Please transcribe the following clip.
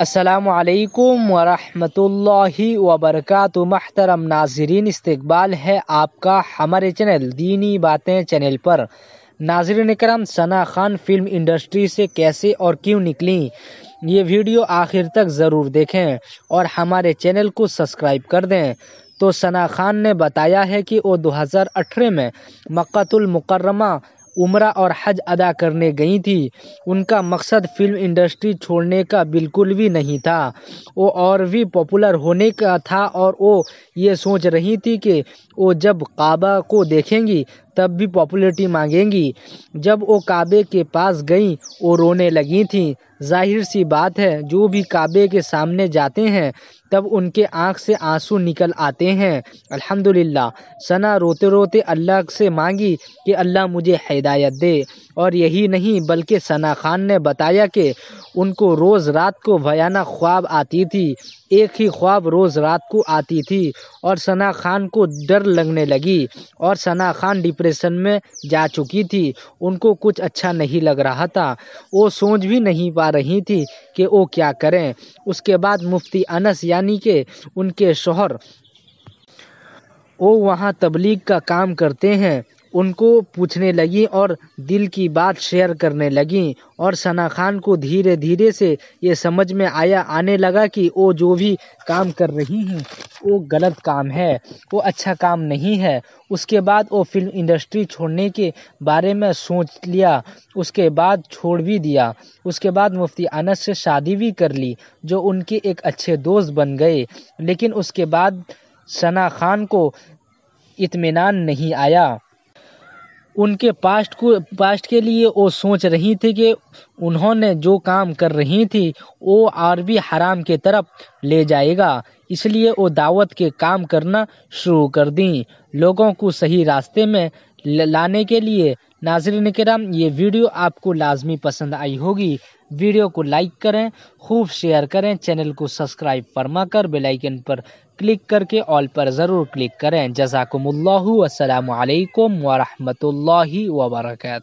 असलकम वरहि वबरक महतरम नाजरीन इस्तबाल है आपका हमारे चैनल दीनी बातें चैनल पर नाजरन करम सना खान फिल्म इंडस्ट्री से कैसे और क्यों निकली ये वीडियो आखिर तक ज़रूर देखें और हमारे चैनल को सब्सक्राइब कर दें तो सना खान ने बताया है कि वो 2018 में मक्तुल मुकर्रमा उम्रा और हज अदा करने गई थी उनका मकसद फ़िल्म इंडस्ट्री छोड़ने का बिल्कुल भी नहीं था वो और भी पॉपुलर होने का था और वो ये सोच रही थी कि वो जब काबा को देखेंगी तब भी पॉपुलरिटी मांगेंगी जब वो काबे के पास गईं वो रोने लगी थी जाहिर सी बात है जो भी काबे के सामने जाते हैं तब उनके आंख से आंसू निकल आते हैं अल्हम्दुलिल्लाह सना रोते रोते अल्लाह से मांगी कि अल्लाह मुझे हिदायत दे और यही नहीं बल्कि सना खान ने बताया कि उनको रोज़ रात को भयानक ख्वाब आती थी एक ही ख्वाब रोज़ रात को आती थी और सना खान को डर लगने लगी और सना खान डिप्रेस डिप्रेशन में जा चुकी थी उनको कुछ अच्छा नहीं लग रहा था वो सोच भी नहीं पा रही थी कि वो क्या करें उसके बाद मुफ्ती अनस यानी के उनके शोहर वो वहाँ तबलीग का काम करते हैं उनको पूछने लगी और दिल की बात शेयर करने लगी और सना खान को धीरे धीरे से ये समझ में आया आने लगा कि वो जो भी काम कर रही हैं वो गलत काम है वो अच्छा काम नहीं है उसके बाद वो फिल्म इंडस्ट्री छोड़ने के बारे में सोच लिया उसके बाद छोड़ भी दिया उसके बाद मुफ्ती अनस से शादी भी कर ली जो उनके एक अच्छे दोस्त बन गए लेकिन उसके बाद सना खान को इत्मीनान नहीं आया उनके पास्ट को पास्ट के लिए वो सोच रही थी कि उन्होंने जो काम कर रही थी वो और भी हराम के तरफ ले जाएगा इसलिए वो दावत के काम करना शुरू कर दी लोगों को सही रास्ते में लाने के लिए नाजरीन कराम ये वीडियो आपको लाजमी पसंद आई होगी वीडियो को लाइक करें खूब शेयर करें चैनल को सब्सक्राइब फरमा कर बेलाइकन पर क्लिक करके ऑल पर ज़रूर क्लिक करें जजाकम्ल असलकम वरहमल वर्का